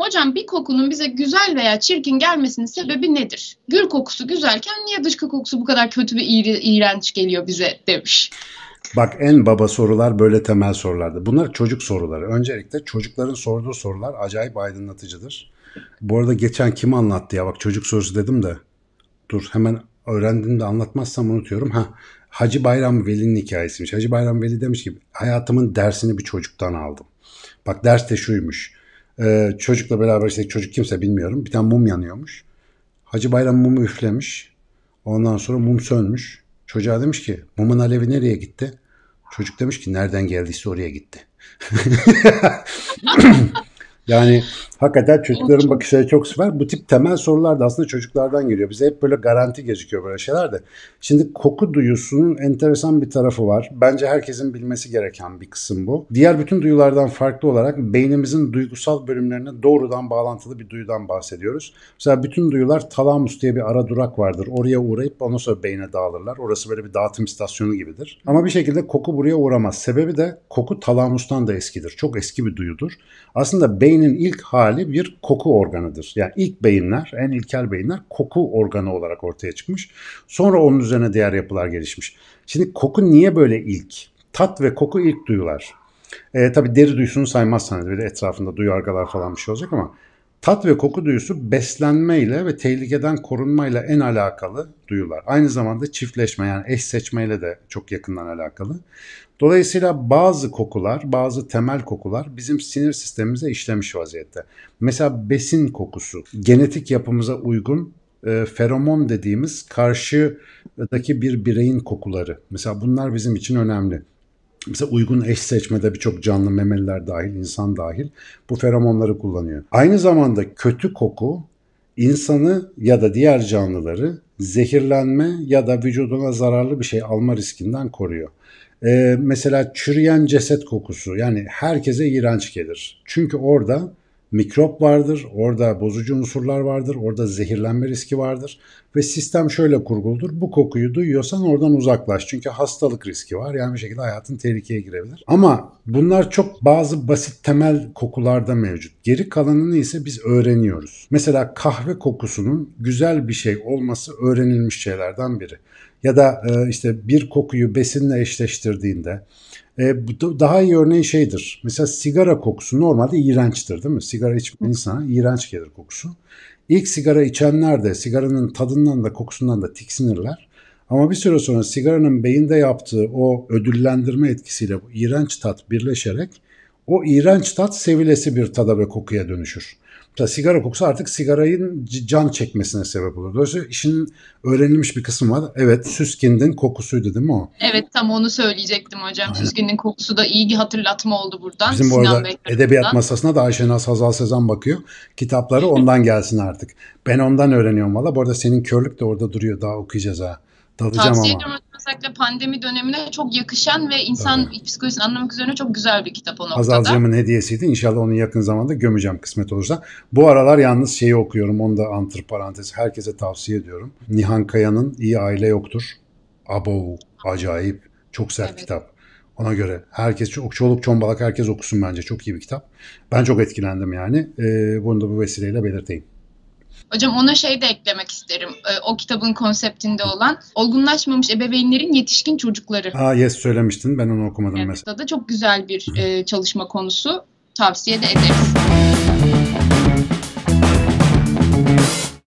Hocam bir kokunun bize güzel veya çirkin gelmesinin sebebi nedir? Gül kokusu güzelken niye dış kokusu bu kadar kötü ve iğri, iğrenç geliyor bize demiş. Bak en baba sorular böyle temel sorulardı. Bunlar çocuk soruları. Öncelikle çocukların sorduğu sorular acayip aydınlatıcıdır. Bu arada geçen kim anlattı ya bak çocuk sorusu dedim de. Dur hemen öğrendiğimde anlatmazsam unutuyorum. Ha Hacı Bayram Veli'nin hikayesiymiş. Hacı Bayram Veli demiş ki hayatımın dersini bir çocuktan aldım. Bak ders de şuymuş. Ee, çocukla beraber işte çocuk kimse bilmiyorum. Bir tane mum yanıyormuş. Hacı Bayram mumu üflemiş. Ondan sonra mum sönmüş. Çocuğa demiş ki mumun alevi nereye gitti? Çocuk demiş ki nereden geldiyse oraya gitti. Yani hakikaten çocukların bakış açısı çok süper. Bu tip temel sorular da aslında çocuklardan geliyor. Bize hep böyle garanti gözüküyor böyle şeyler de. Şimdi koku duyusunun enteresan bir tarafı var. Bence herkesin bilmesi gereken bir kısım bu. Diğer bütün duyulardan farklı olarak beynimizin duygusal bölümlerine doğrudan bağlantılı bir duyudan bahsediyoruz. Mesela bütün duyular talamus diye bir ara durak vardır. Oraya uğrayıp ondan sonra beyne dağılırlar. Orası böyle bir dağıtım istasyonu gibidir. Ama bir şekilde koku buraya uğramaz. Sebebi de koku talamustan da eskidir. Çok eski bir duyudur. Aslında beyn beynin ilk hali bir koku organıdır. Yani ilk beyinler, en ilkel beyinler koku organı olarak ortaya çıkmış. Sonra onun üzerine diğer yapılar gelişmiş. Şimdi koku niye böyle ilk? Tat ve koku ilk duyular. E, tabii deri duysunu saymazsanız bir de etrafında duyargalar falan bir şey olacak ama Tat ve koku duyusu beslenmeyle ve tehlikeden korunmayla en alakalı duyular. Aynı zamanda çiftleşme yani eş seçmeyle de çok yakından alakalı. Dolayısıyla bazı kokular, bazı temel kokular bizim sinir sistemimize işlemiş vaziyette. Mesela besin kokusu genetik yapımıza uygun e, feromon dediğimiz karşıdaki bir bireyin kokuları. Mesela bunlar bizim için önemli. Mesela uygun eş seçmede birçok canlı memeliler dahil, insan dahil bu feromonları kullanıyor. Aynı zamanda kötü koku insanı ya da diğer canlıları zehirlenme ya da vücuduna zararlı bir şey alma riskinden koruyor. Ee, mesela çürüyen ceset kokusu yani herkese iğrenç gelir. Çünkü orada mikrop vardır, orada bozucu unsurlar vardır, orada zehirlenme riski vardır ve sistem şöyle kurguludur. Bu kokuyu duyuyorsan oradan uzaklaş çünkü hastalık riski var. Yani bir şekilde hayatın tehlikeye girebilir. Ama bunlar çok bazı basit temel kokularda mevcut. Geri kalanını ise biz öğreniyoruz. Mesela kahve kokusunun güzel bir şey olması öğrenilmiş şeylerden biri. Ya da e, işte bir kokuyu besinle eşleştirdiğinde e, daha iyi örneği şeydir. Mesela sigara kokusu normalde iğrençtir değil mi? Sigara içmeyen insana iğrenç gelir kokusu. İlk sigara içenler de sigaranın tadından da kokusundan da tiksinirler. Ama bir süre sonra sigaranın beyinde yaptığı o ödüllendirme etkisiyle bu iğrenç tat birleşerek o iğrenç tat sevilesi bir tada ve kokuya dönüşür. Mesela sigara kokusu artık sigarayın can çekmesine sebep olur. Dolayısıyla işin öğrenilmiş bir kısmı var. Evet süskindin kokusuydu değil mi o? Evet tam onu söyleyecektim hocam. Aynen. Süskindin kokusu da iyi bir hatırlatma oldu buradan. Bizim bu arada edebiyat masasına da Ayşe Ayşenaz Hazal Sezan bakıyor. Kitapları ondan gelsin artık. Ben ondan öğreniyorum valla. Bu arada senin körlük de orada duruyor. Daha okuyacağız ha. Dalacağım Tavsiye ama. Ediyorum özellikle pandemi dönemine çok yakışan ve insan evet. psikolojisini anlamak üzerine çok güzel bir kitap o noktada. Azalcam'ın hediyesiydi. İnşallah onu yakın zamanda gömeceğim kısmet olursa. Bu aralar yalnız şeyi okuyorum. Onu da antır parantez herkese tavsiye ediyorum. Nihan Kaya'nın İyi Aile Yoktur. Abo acayip. Çok sert evet. kitap. Ona göre herkes çok çoluk çombalak herkes okusun bence. Çok iyi bir kitap. Ben çok etkilendim yani. Ee, bunu da bu vesileyle belirteyim. Hocam ona şey de eklemek isterim. Ee, o kitabın konseptinde olan olgunlaşmamış ebeveynlerin yetişkin çocukları. Aa yes söylemiştin. Ben onu okumadım evet, mesela. Da çok güzel bir e, çalışma konusu. Tavsiye de ederiz.